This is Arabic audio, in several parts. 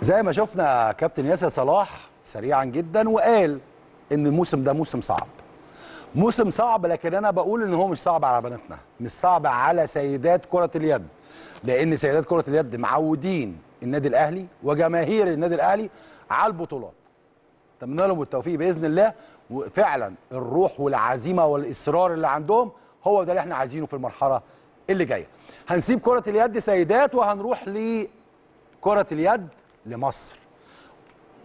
زي ما شفنا كابتن ياسر صلاح سريعا جدا وقال ان الموسم ده موسم صعب موسم صعب لكن انا بقول ان هو مش صعب على بناتنا مش صعب على سيدات كره اليد لان سيدات كره اليد معودين النادي الاهلي وجماهير النادي الاهلي على البطولات اتمنى لهم التوفيق باذن الله وفعلا الروح والعزيمه والاصرار اللي عندهم هو ده اللي احنا عايزينه في المرحله اللي جايه هنسيب كره اليد سيدات وهنروح لكره اليد لمصر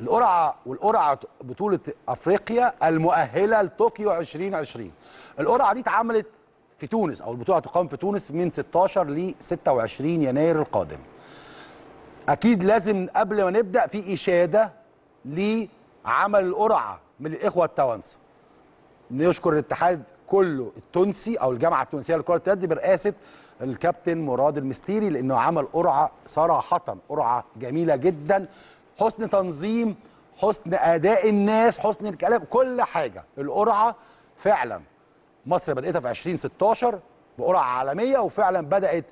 القرعه والقرعه بطوله افريقيا المؤهله لطوكيو 2020 القرعه دي اتعملت في تونس او البطوله هتقام في تونس من 16 ل 26 يناير القادم اكيد لازم قبل ما نبدا في اشاده لعمل القرعه من الاخوه التوانسه نشكر الاتحاد كله التونسي او الجامعه التونسيه لكره اليد برئاسه الكابتن مراد المستيري لانه عمل قرعه صراحه قرعه جميله جدا حسن تنظيم حسن اداء الناس حسن الكلام كل حاجه القرعه فعلا مصر بداتها في 2016 بقرعه عالميه وفعلا بدات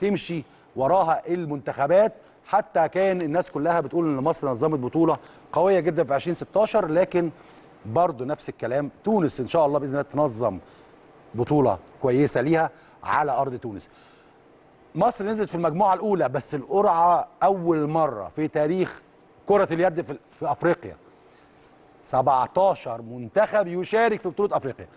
تمشي وراها المنتخبات حتى كان الناس كلها بتقول ان مصر نظمت بطوله قويه جدا في 2016 لكن برضو نفس الكلام تونس ان شاء الله باذن الله تنظم بطوله كويسه ليها على ارض تونس مصر نزلت في المجموعه الاولى بس القرعه اول مره في تاريخ كره اليد في, في افريقيا 17 منتخب يشارك في بطوله افريقيا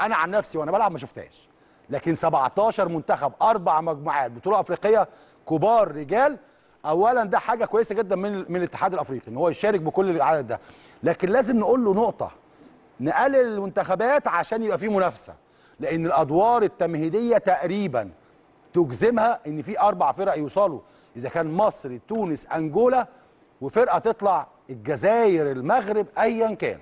انا عن نفسي وانا بلعب ما شفتهاش لكن 17 منتخب اربع مجموعات بطوله افريقيه كبار رجال اولا ده حاجه كويسه جدا من من الاتحاد الافريقي ان هو يشارك بكل العدد ده لكن لازم نقول له نقطه نقلل المنتخبات عشان يبقى في منافسه لان الادوار التمهيديه تقريبا تجزمها ان في اربع فرق يوصلوا اذا كان مصر تونس انجولا وفرقه تطلع الجزائر المغرب ايا كان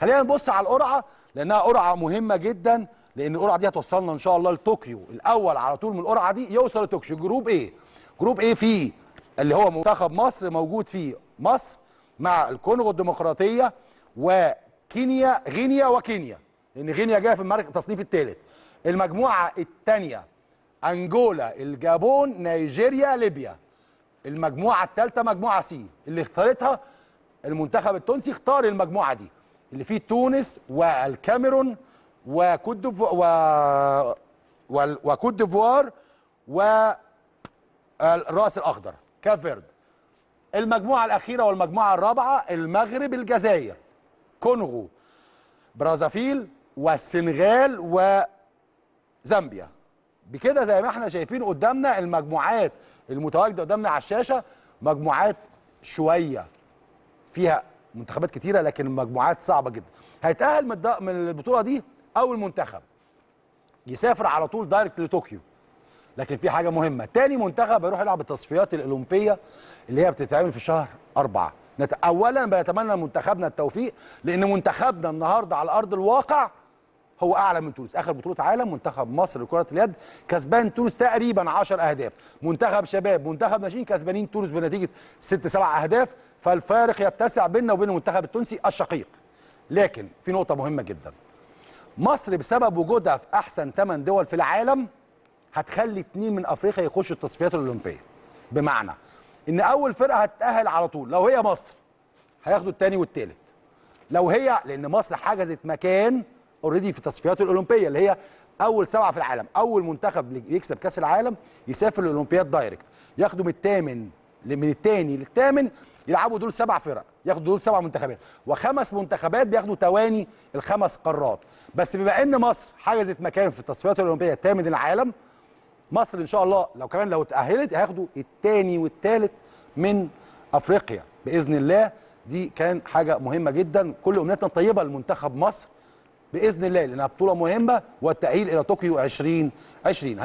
خلينا نبص على القرعه لانها قرعه مهمه جدا لان القرعه دي هتوصلنا ان شاء الله لطوكيو الاول على طول من القرعه دي يوصل لطوكيو جروب ايه جروب ايه فيه اللي هو منتخب مصر موجود فيه مصر مع الكونغو الديمقراطيه وكينيا غينيا وكينيا لان غينيا جايه في المركز التصنيف الثالث المجموعه الثانيه انجولا الجابون نيجيريا ليبيا المجموعه الثالثه مجموعه سي اللي اختارتها المنتخب التونسي اختار المجموعه دي اللي فيه تونس والكاميرون وكوت ديفوار و... وكوت ديفوار الراس الاخضر كافيرد المجموعة الأخيرة والمجموعة الرابعة المغرب الجزائر كونغو برازافيل والسنغال وزامبيا بكده زي ما احنا شايفين قدامنا المجموعات المتواجدة قدامنا على الشاشة مجموعات شوية فيها منتخبات كتيرة لكن المجموعات صعبة جدا هيتأهل من البطولة دي أول منتخب يسافر على طول دايركت لطوكيو لكن في حاجه مهمه تاني منتخب هيروح يلعب التصفيات الاولمبيه اللي هي بتتعمل في شهر أربعة اولا بنتمنى منتخبنا التوفيق لان منتخبنا النهارده على ارض الواقع هو اعلى من تونس اخر بطوله عالم منتخب مصر لكره اليد كسبان تونس تقريبا 10 اهداف منتخب شباب منتخب ناشئين كسبانين تونس بنتيجه 6 7 اهداف فالفارق يتسع بيننا وبين المنتخب التونسي الشقيق لكن في نقطه مهمه جدا مصر بسبب وجودها في احسن 8 دول في العالم هتخلي اتنين من افريقيا يخشوا التصفيات الاولمبيه بمعنى ان اول فرقه هتتاهل على طول لو هي مصر هياخدوا الثاني والثالث لو هي لان مصر حجزت مكان اوريدي في التصفيات الاولمبيه اللي هي اول سبعه في العالم اول منتخب يكسب كاس العالم يسافر الاولمبياد دايركت ياخدوا من الثامن من الثاني للثامن يلعبوا دول سبع فرق ياخدوا دول سبع منتخبات وخمس منتخبات بياخدوا تواني الخمس قارات بس بما ان مصر حجزت مكان في التصفيات الاولمبيه الثامن العالم مصر ان شاء الله لو كمان لو اتاهلت هياخدوا الثاني والثالث من افريقيا باذن الله دي كان حاجه مهمه جدا كل امنياتنا طيبه لمنتخب مصر باذن الله لانها بطوله مهمه والتاهيل الى طوكيو 2020